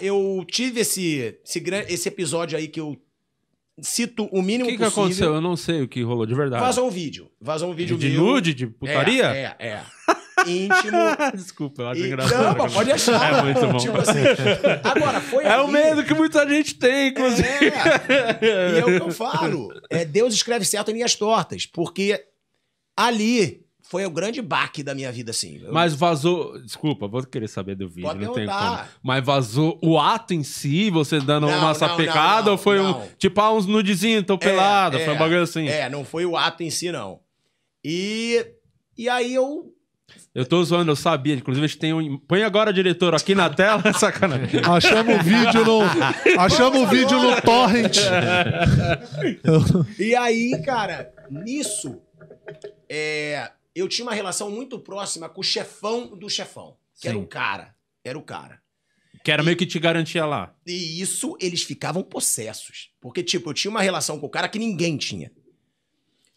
eu tive esse, esse, esse episódio aí que eu cito o mínimo possível. O que, aconteceu? Eu não sei o que rolou de verdade. Vazou um vídeo. Vazou um vídeo de, nude, de putaria? É, é. é. Íntimo. Desculpa, eu acho engraçado. Não, pode achar. É muito bom. Tipo assim. Agora, foi É ali... o medo que muita gente tem, inclusive. É. E é o que eu falo. É, Deus escreve certo em linhas tortas, porque ali foi o grande baque da minha vida, assim. Eu... Mas vazou. Desculpa, vou querer saber do vídeo, Pode não tem como. Mas vazou o ato em si, você dando não, uma sapecada, não, não, ou foi um. Tipo, ah, uns nudezinhos, tão é, pelado, é, foi um bagulho assim. É, não foi o ato em si, não. E. E aí eu eu tô zoando, eu sabia. Inclusive, a gente tem um. Põe agora, diretor, aqui na tela, sacanagem. Achamos o vídeo no. Achamos o vídeo no torrent. e aí, cara, nisso. É, eu tinha uma relação muito próxima com o chefão do chefão, que Sim. era o cara. Era o cara. Que era e, meio que te garantia lá. E isso eles ficavam possessos. Porque, tipo, eu tinha uma relação com o cara que ninguém tinha.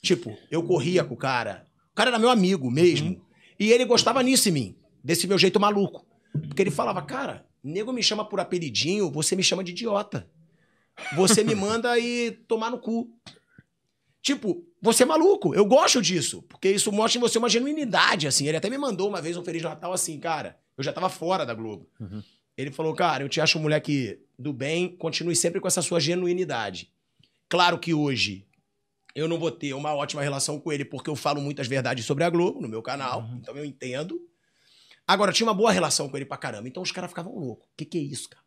Tipo, eu corria com o cara. O cara era meu amigo mesmo. Uhum. E ele gostava nisso em mim, desse meu jeito maluco. Porque ele falava, cara, nego me chama por apelidinho, você me chama de idiota. Você me manda e tomar no cu. Tipo, você é maluco, eu gosto disso, porque isso mostra em você uma genuinidade, assim. Ele até me mandou uma vez um Feliz Natal assim, cara. Eu já tava fora da Globo. Uhum. Ele falou, cara, eu te acho um moleque do bem, continue sempre com essa sua genuinidade. Claro que hoje eu não vou ter uma ótima relação com ele, porque eu falo muitas verdades sobre a Globo no meu canal, uhum. então eu entendo. Agora, eu tinha uma boa relação com ele pra caramba, então os caras ficavam loucos. O que, que é isso, cara?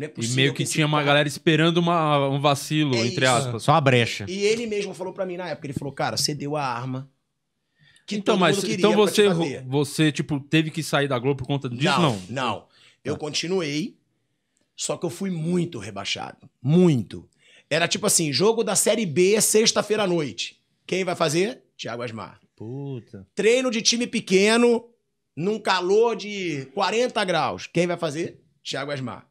É e meio que, que tinha uma cara... galera esperando uma, um vacilo, é entre isso. aspas. Só uma brecha. E ele mesmo falou para mim na época, ele falou, cara, você deu a arma. Que então, mas então você, você, tipo, teve que sair da Globo por conta disso? Não, não. não. Eu ah. continuei, só que eu fui muito rebaixado. Muito. Era tipo assim, jogo da Série B, sexta-feira à noite. Quem vai fazer? Tiago Asmar. Puta. Treino de time pequeno, num calor de 40 graus. Quem vai fazer? Tiago Asmar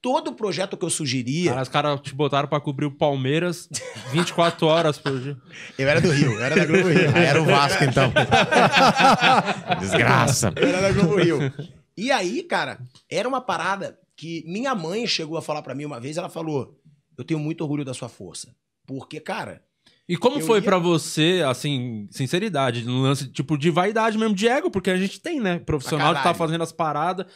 todo projeto que eu sugeria. Cara, os caras te botaram para cobrir o Palmeiras 24 horas por dia. Eu era do Rio, eu era da Globo Rio. era o Vasco, então. Desgraça. Eu era da Globo Rio. E aí, cara, era uma parada que minha mãe chegou a falar para mim uma vez. Ela falou: Eu tenho muito orgulho da sua força. Porque, cara, e como eu foi ia... para você, assim, sinceridade, no lance, tipo, de vaidade mesmo, de ego, porque a gente tem, né? Profissional que tá fazendo as paradas.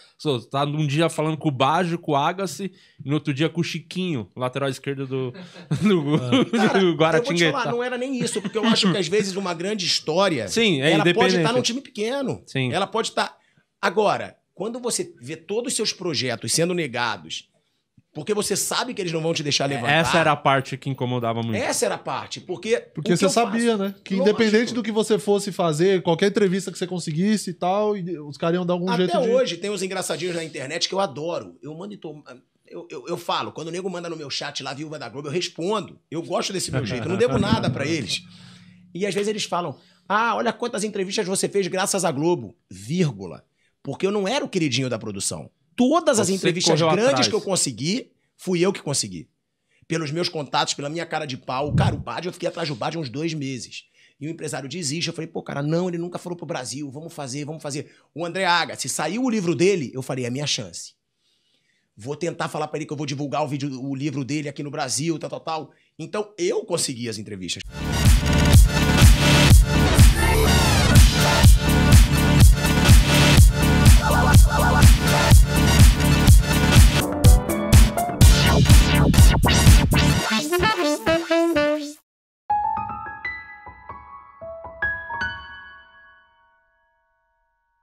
tá num dia falando com o Baggio, com o Agassi, e no outro dia com o Chiquinho, lateral esquerdo do, ah. do, Cara, do Guaratinguetá. Eu vou te falar, não era nem isso, porque eu acho que às vezes uma grande história, Sim, é ela pode estar tá num time pequeno. Sim. Ela pode estar... Tá, agora, quando você vê todos os seus projetos sendo negados porque você sabe que eles não vão te deixar levantar. Essa era a parte que incomodava muito. Essa era a parte, porque. Porque você sabia, faço? né? Que Lógico. independente do que você fosse fazer, qualquer entrevista que você conseguisse e tal, os caras iam dar algum Até jeito. Até hoje de... tem uns engraçadinhos na internet que eu adoro. Eu mando. Eu, eu, eu, falo, quando o nego manda no meu chat lá, Viúva da Globo, eu respondo. Eu gosto desse meu jeito, eu não devo nada para eles. E às vezes eles falam: Ah, olha quantas entrevistas você fez graças à Globo, vírgula. Porque eu não era o queridinho da produção todas as entrevistas grandes atrás. que eu consegui, fui eu que consegui. Pelos meus contatos, pela minha cara de pau. Cara, o Bad, eu fiquei atrás do Bad uns dois meses. E o empresário desiste. Eu falei, pô, cara, não, ele nunca falou pro Brasil. Vamos fazer, vamos fazer. O André Aga, se saiu o livro dele, eu falei, é minha chance. Vou tentar falar para ele que eu vou divulgar o, vídeo, o livro dele aqui no Brasil, tal, tal, tal. Então, eu consegui as entrevistas.